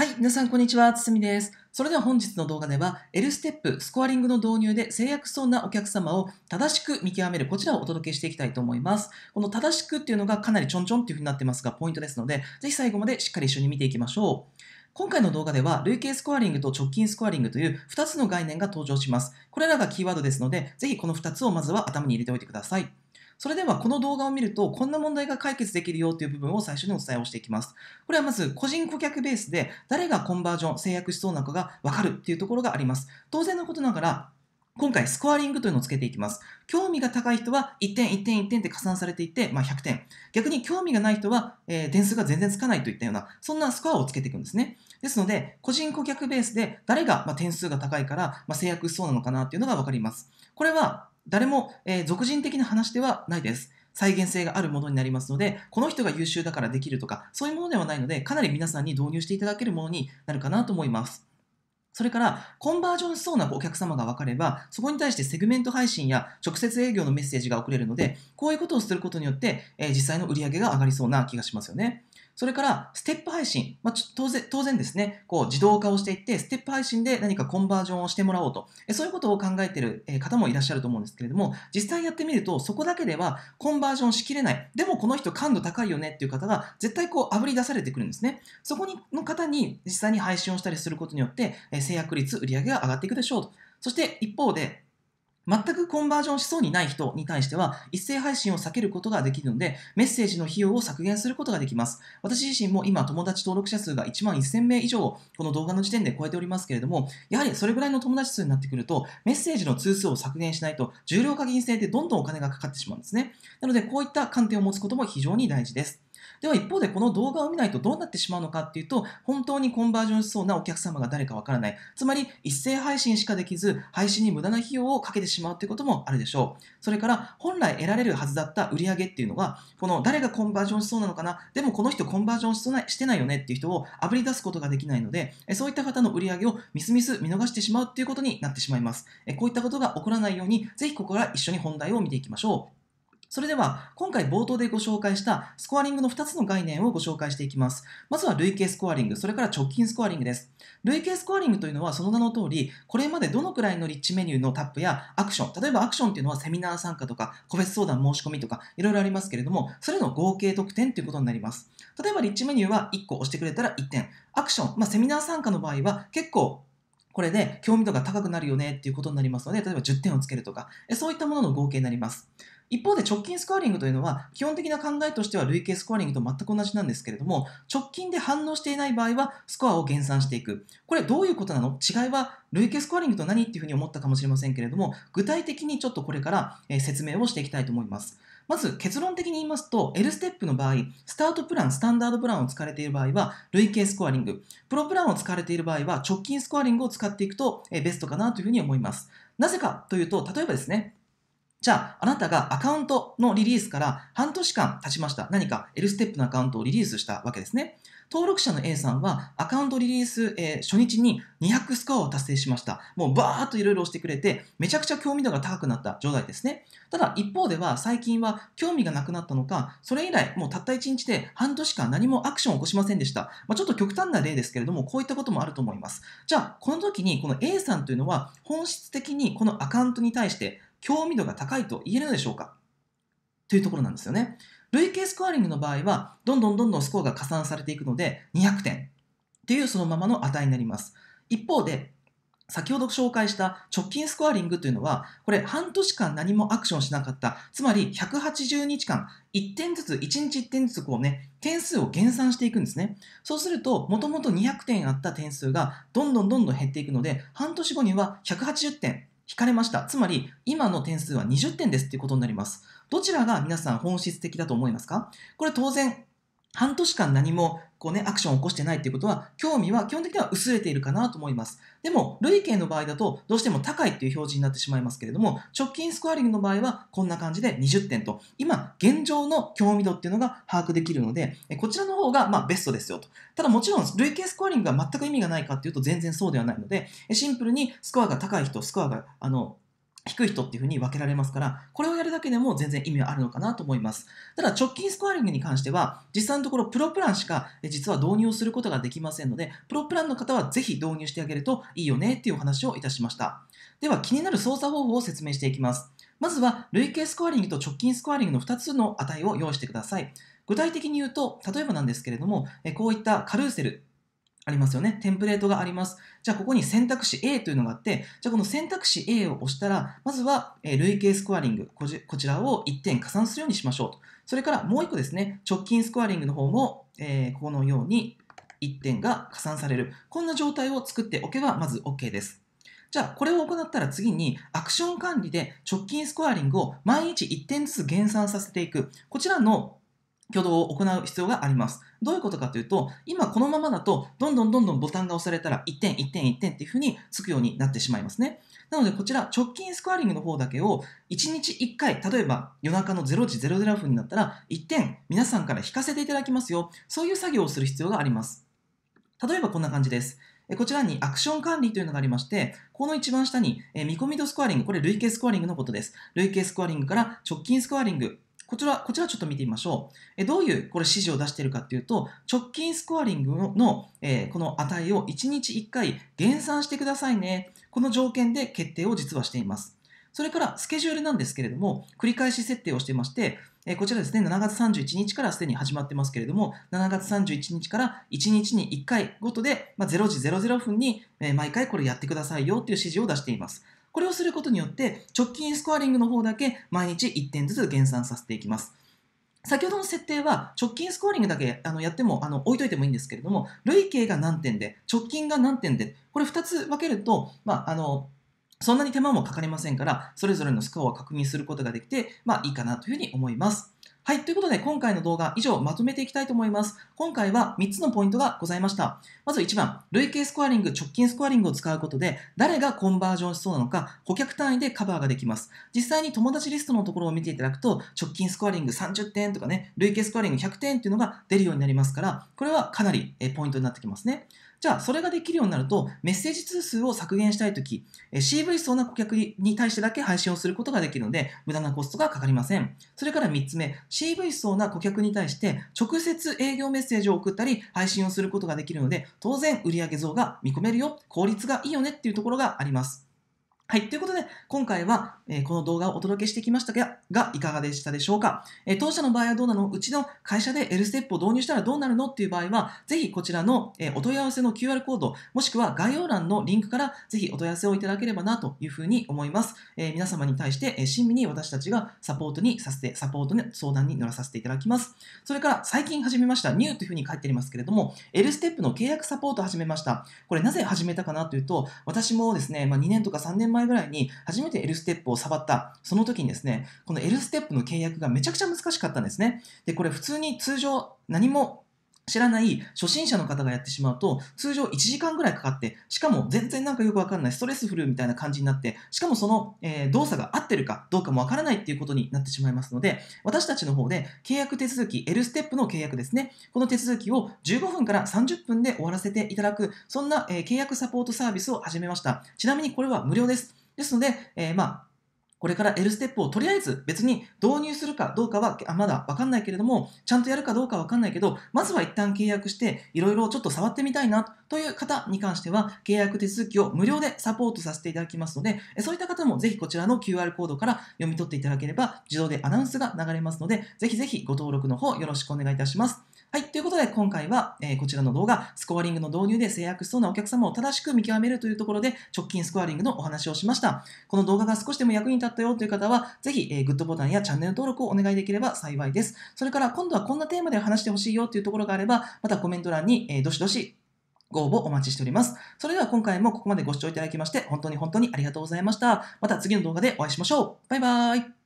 はい、皆さんこんにちは、つつみです。それでは本日の動画では、L ステップ、スコアリングの導入で制約そうなお客様を正しく見極める、こちらをお届けしていきたいと思います。この正しくっていうのがかなりちょんちょんっていうふうになってますが、ポイントですので、ぜひ最後までしっかり一緒に見ていきましょう。今回の動画では、累計スコアリングと直近スコアリングという2つの概念が登場します。これらがキーワードですので、ぜひこの2つをまずは頭に入れておいてください。それではこの動画を見るとこんな問題が解決できるよという部分を最初にお伝えをしていきます。これはまず個人顧客ベースで誰がコンバージョン制約しそうなのかがわかるっていうところがあります。当然のことながら今回スコアリングというのをつけていきます。興味が高い人は1点1点1点って加算されていて、まあ、100点。逆に興味がない人は、えー、点数が全然つかないといったような、そんなスコアをつけていくんですね。ですので、個人顧客ベースで誰が、ま点数が高いから、ま制約しそうなのかなっていうのが分かります。これは誰も、えー、俗人的な話ではないです。再現性があるものになりますので、この人が優秀だからできるとか、そういうものではないので、かなり皆さんに導入していただけるものになるかなと思います。それから、コンバージョンしそうなお客様が分かれば、そこに対してセグメント配信や直接営業のメッセージが送れるので、こういうことをすることによって、え実際の売り上げが上がりそうな気がしますよね。それから、ステップ配信。まあ、当然当然ですね、こう自動化をしていって、ステップ配信で何かコンバージョンをしてもらおうと、そういうことを考えている方もいらっしゃると思うんですけれども、実際やってみると、そこだけではコンバージョンしきれない。でもこの人感度高いよねっていう方が、絶対こう、あぶり出されてくるんですね。そこにの方に実際に配信をしたりすることによって、成約率、売上が上がっていくでしょうと。そして一方で、全くコンバージョンしそうにない人に対しては、一斉配信を避けることができるので、メッセージの費用を削減することができます。私自身も今、友達登録者数が1万1000名以上、この動画の時点で超えておりますけれども、やはりそれぐらいの友達数になってくると、メッセージの通数を削減しないと、重量課金制でどんどんお金がかかってしまうんですね。なので、こういった観点を持つことも非常に大事です。では一方でこの動画を見ないとどうなってしまうのかっていうと本当にコンバージョンしそうなお客様が誰かわからないつまり一斉配信しかできず配信に無駄な費用をかけてしまうということもあるでしょうそれから本来得られるはずだった売り上げっていうのはこの誰がコンバージョンしそうなのかなでもこの人コンバージョンしそうなしてないよねっていう人をあぶり出すことができないのでそういった方の売り上げをみすみす見逃してしまうっていうことになってしまいますこういったことが起こらないようにぜひここから一緒に本題を見ていきましょうそれでは、今回冒頭でご紹介したスコアリングの2つの概念をご紹介していきます。まずは累計スコアリング、それから直近スコアリングです。累計スコアリングというのはその名の通り、これまでどのくらいのリッチメニューのタップやアクション、例えばアクションというのはセミナー参加とか、個別相談申し込みとか、いろいろありますけれども、それの合計得点ということになります。例えばリッチメニューは1個押してくれたら1点。アクション、まあ、セミナー参加の場合は結構これで興味度が高くなるよねっていうことになりますので、例えば10点をつけるとか、そういったものの合計になります。一方で直近スコアリングというのは基本的な考えとしては累計スコアリングと全く同じなんですけれども直近で反応していない場合はスコアを減算していくこれどういうことなの違いは累計スコアリングと何っていうふうに思ったかもしれませんけれども具体的にちょっとこれから説明をしていきたいと思いますまず結論的に言いますと L ステップの場合スタートプランスタンダードプランを使われている場合は累計スコアリングプロプランを使われている場合は直近スコアリングを使っていくとベストかなというふうに思いますなぜかというと例えばですねじゃあ、あなたがアカウントのリリースから半年間経ちました。何か L ステップのアカウントをリリースしたわけですね。登録者の A さんはアカウントリリース、えー、初日に200スコアを達成しました。もうバーっといろいろしてくれて、めちゃくちゃ興味度が高くなった状態ですね。ただ一方では最近は興味がなくなったのか、それ以来もうたった1日で半年間何もアクションを起こしませんでした。まあ、ちょっと極端な例ですけれども、こういったこともあると思います。じゃあ、この時にこの A さんというのは本質的にこのアカウントに対して興味度が高いと言えるのでしょうかというところなんですよね。累計スコアリングの場合は、どんどんどんどんスコアが加算されていくので、200点というそのままの値になります。一方で、先ほど紹介した直近スコアリングというのは、これ半年間何もアクションしなかった、つまり180日間、1点ずつ、1日1点ずつこうね、点数を減算していくんですね。そうすると、もともと200点あった点数がどんどんどんどん減っていくので、半年後には180点引かれました。つまり、今の点数は20点ですっていうことになります。どちらが皆さん本質的だと思いますかこれ当然、半年間何もこうね、アクションを起こしてないっていうことは、興味は基本的には薄れているかなと思います。でも、累計の場合だと、どうしても高いっていう表示になってしまいますけれども、直近スコアリングの場合は、こんな感じで20点と、今、現状の興味度っていうのが把握できるので、こちらの方が、まベストですよと。ただ、もちろん、累計スコアリングが全く意味がないかっていうと、全然そうではないので、シンプルにスコアが高い人、スコアが、あの、低い人っていうふうに分けられますから、これをやるだけでも全然意味はあるのかなと思います。ただ直近スコアリングに関しては、実際のところプロプランしか実は導入をすることができませんので、プロプランの方はぜひ導入してあげるといいよねっていうお話をいたしました。では気になる操作方法を説明していきます。まずは累計スコアリングと直近スコアリングの2つの値を用意してください。具体的に言うと、例えばなんですけれども、こういったカルーセルありますよね。テンプレートがあります。じゃあ、ここに選択肢 A というのがあって、じゃあ、この選択肢 A を押したら、まずは、え累計スコアリングこちらを1点加算するようにしましょうと。それからもう1個ですね、直近スコアリングの方も、えこのように1点が加算される。こんな状態を作っておけば、まず OK です。じゃあ、これを行ったら次に、アクション管理で直近スコアリングを毎日1点ずつ減算させていく。こちらの挙動を行う必要があります。どういうことかというと、今このままだと、どんどんどんどんボタンが押されたら、1点、1点、1点っていうふうにつくようになってしまいますね。なので、こちら、直近スコアリングの方だけを、1日1回、例えば夜中の0時00分になったら、1点、皆さんから引かせていただきますよ。そういう作業をする必要があります。例えばこんな感じです。こちらにアクション管理というのがありまして、この一番下に見込み度スコアリング、これ累計スコアリングのことです。累計スコアリングから直近スコアリング、こちら、こちらちょっと見てみましょう。えどういうこれ指示を出しているかっていうと、直近スコアリングのの、えー、この値を1日1回減算してくださいね。この条件で決定を実はしています。それからスケジュールなんですけれども、繰り返し設定をしていまして、えこちらですね、7月31日からすでに始まってますけれども、7月31日から1日に1回ごとで、まあ、0時00分に、え毎回これやってくださいよっていう指示を出しています。これをすることによって直近スコアリングの方だけ毎日1点ずつ減算させていきます。先ほどの設定は直近スコアリングだけあのやってもあの置いといてもいいんですけれども累計が何点で直近が何点でこれ2つ分けると、まあ、あのそんなに手間もかかりませんからそれぞれのスコアを確認することができて、まあ、いいかなというふうに思います。はい。ということで、今回の動画、以上まとめていきたいと思います。今回は3つのポイントがございました。まず1番、累計スコアリング、直近スコアリングを使うことで、誰がコンバージョンしそうなのか、顧客単位でカバーができます。実際に友達リストのところを見ていただくと、直近スコアリング30点とかね、累計スコアリング100点っていうのが出るようになりますから、これはかなりポイントになってきますね。じゃあ、それができるようになると、メッセージ通数を削減したいとき、CV 層な顧客に対してだけ配信をすることができるので、無駄なコストがかかりません。それから3つ目、CV 層な顧客に対して直接営業メッセージを送ったり、配信をすることができるので、当然売上増が見込めるよ、効率がいいよねっていうところがあります。はい。ということで、今回は、えー、この動画をお届けしてきましたが、がいかがでしたでしょうか、えー、当社の場合はどうなのうちの会社で L ステップを導入したらどうなるのっていう場合は、ぜひこちらの、えー、お問い合わせの QR コード、もしくは概要欄のリンクから、ぜひお問い合わせをいただければなというふうに思います。え皆様に対して、え親身に私たちがサポートにさせて、サポートの相談に乗らさせていただきます。それから、最近始めました、ニューというふうに書いてありますけれども、L ステップの契約サポートを始めました。これなぜ始めたかなというと、私もですね、まあ、2年とか3年前前ぐらいに初めて L ステップを触った、その時にですね、この L ステップの契約がめちゃくちゃ難しかったんですね。で、これ普通に通常何も知らない初心者の方がやってしまうと、通常1時間ぐらいかかって、しかも全然なんかよくわかんない、ストレスフルみたいな感じになって、しかもその、え動作が合ってるかどうかもわからないっていうことになってしまいますので、私たちの方で契約手続き、L ステップの契約ですね、この手続きを15分から30分で終わらせていただく、そんな、え契約サポートサービスを始めました。ちなみにこれは無料です。ですので、えー、まあこれから L ステップをとりあえず別に導入するかどうかはまだわかんないけれども、ちゃんとやるかどうかわかんないけど、まずは一旦契約して、いろいろちょっと触ってみたいなという方に関しては、契約手続きを無料でサポートさせていただきますので、そういった方もぜひこちらの QR コードから読み取っていただければ、自動でアナウンスが流れますので、ぜひぜひご登録の方よろしくお願いいたします。はい。ということで、今回は、えこちらの動画、スコアリングの導入で制約しそうなお客様を正しく見極めるというところで、直近スコアリングのお話をしました。この動画が少しでも役に立ったよという方は、ぜひ、えグッドボタンやチャンネル登録をお願いできれば幸いです。それから、今度はこんなテーマで話してほしいよというところがあれば、またコメント欄に、えどしどしご応募お待ちしております。それでは今回もここまでご視聴いただきまして、本当に本当にありがとうございました。また次の動画でお会いしましょう。バイバーイ。